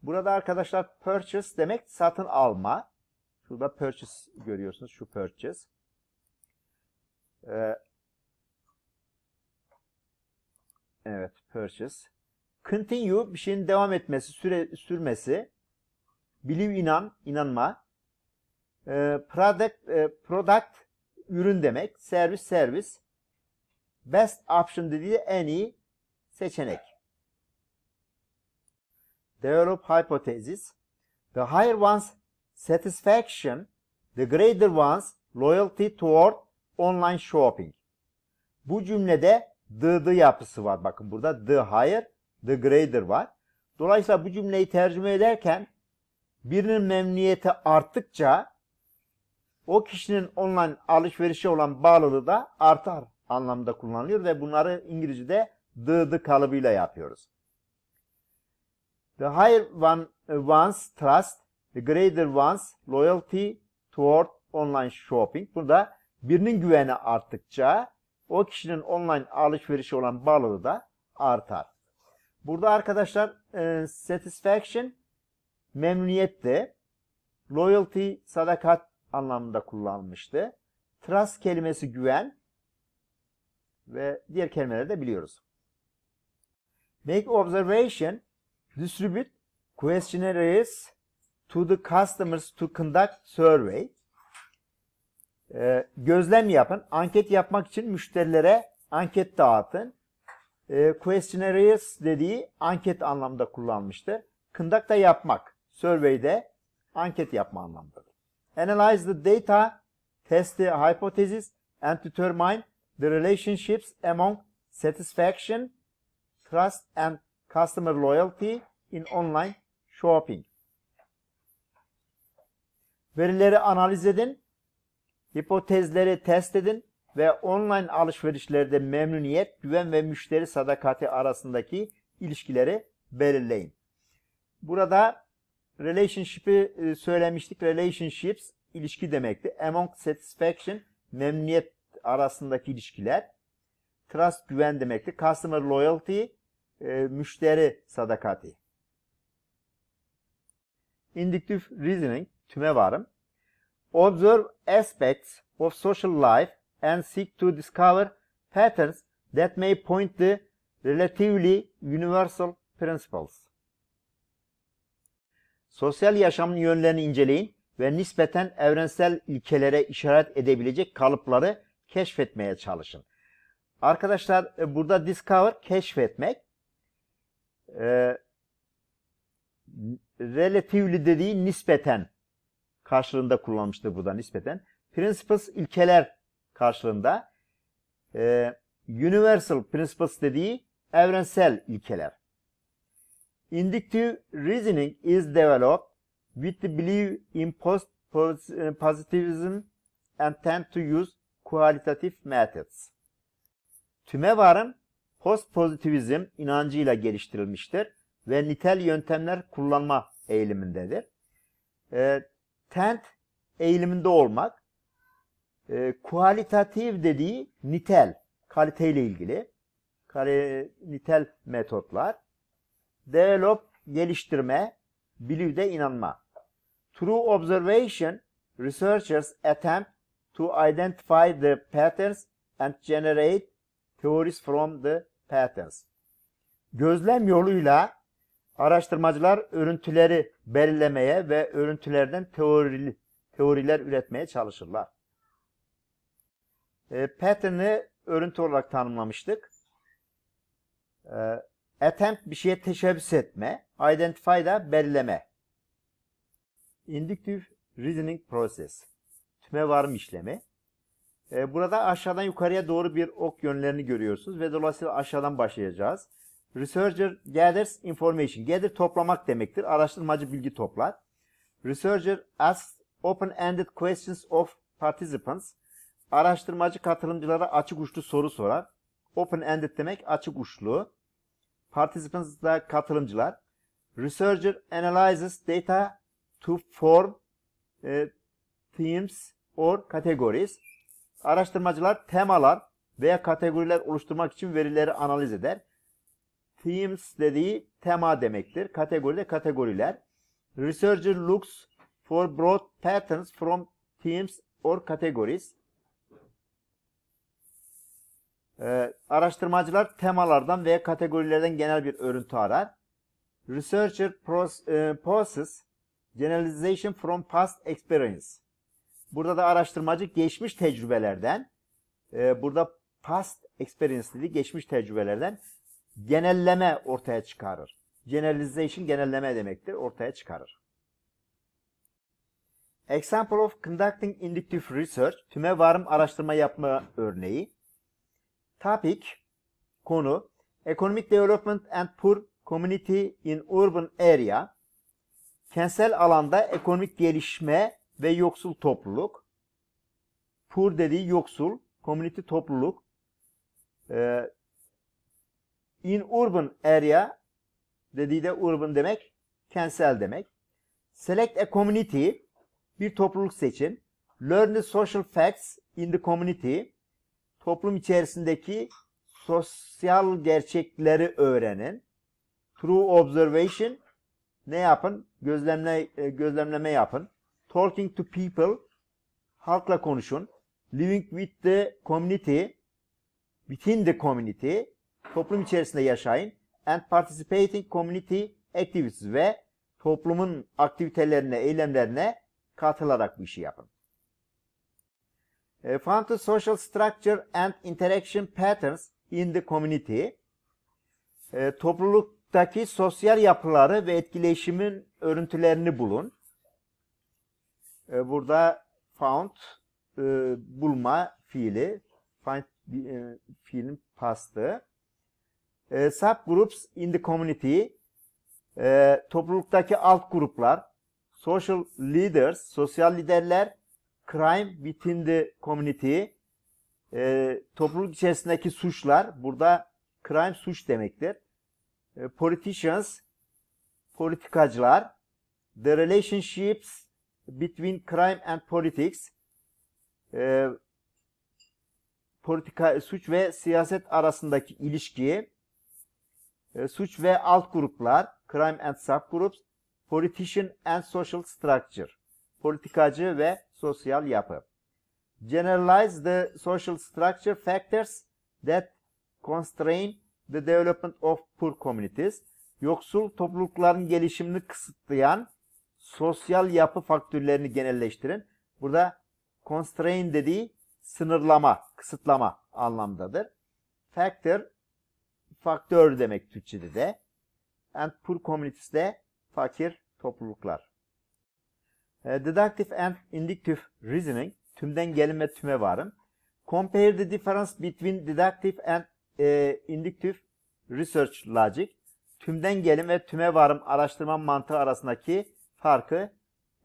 Burada arkadaşlar purchase demek satın alma. Şurada purchase görüyorsunuz. Şu purchase. Ee, evet purchase. Continue bir şeyin devam etmesi, süre, sürmesi. Believe inan, inanma. E, product, e, product ürün demek. Servis, servis. Best option dediği en iyi seçenek. Develop hypothesis. The higher one's satisfaction, the greater one's loyalty toward online shopping. Bu cümlede the, the yapısı var. Bakın burada the higher, the greater var. Dolayısıyla bu cümleyi tercüme ederken birinin memnuniyeti arttıkça o kişinin online alışverişe olan bağlılığı da artar anlamda kullanılıyor ve bunları İngilizce'de the, the kalıbıyla yapıyoruz. The higher one, uh, one's trust, the greater one's loyalty toward online shopping. Burada birinin güveni arttıkça o kişinin online alışverişe olan bağlılığı da artar. Burada arkadaşlar uh, satisfaction memnuniyet de loyalty sadakat anlamında kullanmıştı. Trust kelimesi güven ve diğer kelimeleri de biliyoruz. Make observation, distribute questionnaires to the customers to conduct survey. Ee, gözlem yapın, anket yapmak için müşterilere anket dağıtın. Ee, questionnaires dediği anket anlamda kullanmıştı. Conduct da yapmak survey'de anket yapma anlamındadır. Analyze the data, test the hypothesis and determine the relationships among satisfaction, trust and customer loyalty in online shopping. Verileri analiz edin, hipotezleri test edin ve online alışverişlerde memnuniyet, güven ve müşteri sadakati arasındaki ilişkileri belirleyin. Burada Relationship'i e, söylemiştik. Relationships ilişki demekti. Among satisfaction memnuniyet arasındaki ilişkiler. Trust güven demekti. Customer loyalty e, müşteri sadakati. Indictive reasoning tüme varım. Observe aspects of social life and seek to discover patterns that may point to relatively universal principles. Sosyal yaşamın yönlerini inceleyin ve nispeten evrensel ilkelere işaret edebilecek kalıpları keşfetmeye çalışın. Arkadaşlar e, burada discover keşfetmek. E, relatively dediği nispeten karşılığında kullanmıştır burada nispeten. Principles ilkeler karşılığında. E, universal principles dediği evrensel ilkeler. Inductive reasoning is developed with the belief in post eh, positivism and tend to use qualitative methods. Tüme varım post pozitivizm inancıyla geliştirilmiştir ve nitel yöntemler kullanma eğilimindedir. E, tent eğiliminde olmak, e, kualitatif dediği nitel, kaliteyle ilgili, kare, nitel metotlar, Develop geliştirme, belief'de inanma. Through observation, researchers attempt to identify the patterns and generate theories from the patterns. Gözlem yoluyla araştırmacılar örüntüleri belirlemeye ve örüntülerden teori, teoriler üretmeye çalışırlar. E, pattern'ı örüntü olarak tanımlamıştık. E, Attempt bir şeye teşebbüs etme. Identify da belleme. Inductive reasoning process. Tüme varım işlemi. Ee, burada aşağıdan yukarıya doğru bir ok yönlerini görüyorsunuz ve dolayısıyla aşağıdan başlayacağız. Researcher gathers information. Gather toplamak demektir. Araştırmacı bilgi toplar. Researcher asks open-ended questions of participants. Araştırmacı katılımcılara açık uçlu soru sorar. Open-ended demek açık uçlu. Participants da katılımcılar. Researcher analyzes data to form e, themes or categories. Araştırmacılar temalar veya kategoriler oluşturmak için verileri analiz eder. Themes dediği tema demektir. Kategori de kategoriler. Researcher looks for broad patterns from themes or categories. Ee, araştırmacılar temalardan veya kategorilerden genel bir örüntü arar. Researcher e, process generalization from past experience. Burada da araştırmacı geçmiş tecrübelerden, e, burada past experience dedi, geçmiş tecrübelerden genelleme ortaya çıkarır. Generalization genelleme demektir, ortaya çıkarır. Example of conducting inductive research, tüme varım araştırma yapma örneği. Topic, konu, Economic Development and Poor Community in Urban Area, kentsel alanda ekonomik gelişme ve yoksul topluluk. Poor dediği yoksul, community topluluk. E, in urban area dediği de urban demek, kentsel demek. Select a community, bir topluluk seçin. Learn the social facts in the community, toplum içerisindeki sosyal gerçekleri öğrenin. Through observation ne yapın? Gözlemle, e, gözlemleme yapın. Talking to people halkla konuşun. Living with the community within the community toplum içerisinde yaşayın. And participating community activities ve toplumun aktivitelerine, eylemlerine katılarak bu işi yapın found the social structure and interaction patterns in the community. E, topluluktaki sosyal yapıları ve etkileşimin örüntülerini bulun. E, burada found e, bulma fiili, find e, fiilin pastı. subgroups in the community topluluktaki alt gruplar, social leaders, sosyal liderler crime within the community e, topluluk içerisindeki suçlar burada crime suç demektir. E, politicians politikacılar the relationships between crime and politics e, politika suç ve siyaset arasındaki ilişki e, suç ve alt gruplar crime and subgroups politician and social structure politikacı ve sosyal yapı. Generalize the social structure factors that constrain the development of poor communities. Yoksul toplulukların gelişimini kısıtlayan sosyal yapı faktörlerini genelleştirin. Burada constrain dediği sınırlama, kısıtlama anlamdadır. Factor, faktör demek Türkçe'de de. And poor communities de fakir topluluklar. E, deductive and Inductive Reasoning tümden gelime tüme varım. Compare the difference between deductive and e, inductive research logic. Tümden gelim ve tüme varım araştırma mantığı arasındaki farkı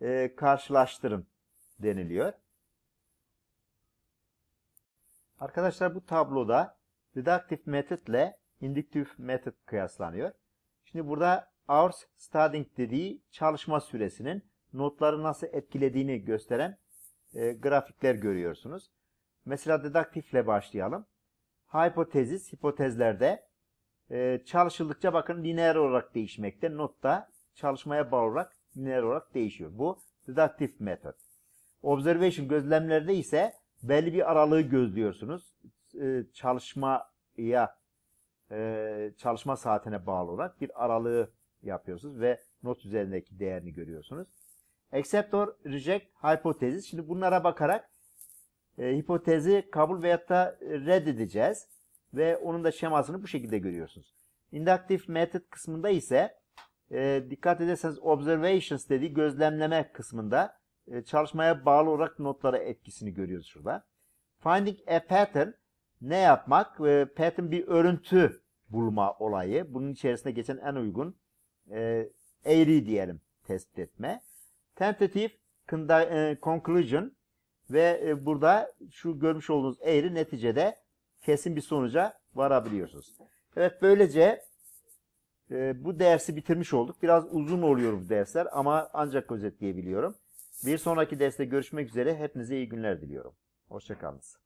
e, karşılaştırın deniliyor. Arkadaşlar bu tabloda deductive method ile inductive method kıyaslanıyor. Şimdi burada hours studying dediği çalışma süresinin notları nasıl etkilediğini gösteren e, grafikler görüyorsunuz. Mesela dedaktifle başlayalım. Hipotezis, hipotezlerde e, çalışıldıkça bakın lineer olarak değişmekte. Not da çalışmaya bağlı olarak lineer olarak değişiyor. Bu dedaktif metot. Observation gözlemlerde ise belli bir aralığı gözlüyorsunuz. E, çalışmaya e, çalışma saatine bağlı olarak bir aralığı yapıyorsunuz ve not üzerindeki değerini görüyorsunuz. Accept or reject hipotezis. Şimdi bunlara bakarak e, hipotezi kabul veyahut da reddedeceğiz. Ve onun da şemasını bu şekilde görüyorsunuz. Inductive method kısmında ise e, dikkat ederseniz observations dediği gözlemleme kısmında e, çalışmaya bağlı olarak notlara etkisini görüyoruz şurada. Finding a pattern ne yapmak? E, pattern bir örüntü bulma olayı. Bunun içerisinde geçen en uygun e, eğri diyelim tespit etme. Tentative e, conclusion ve e, burada şu görmüş olduğunuz eğri neticede kesin bir sonuca varabiliyorsunuz. Evet böylece e, bu dersi bitirmiş olduk. Biraz uzun oluyor bu dersler ama ancak özetleyebiliyorum. Bir sonraki derste görüşmek üzere. Hepinize iyi günler diliyorum. Hoşçakalınız.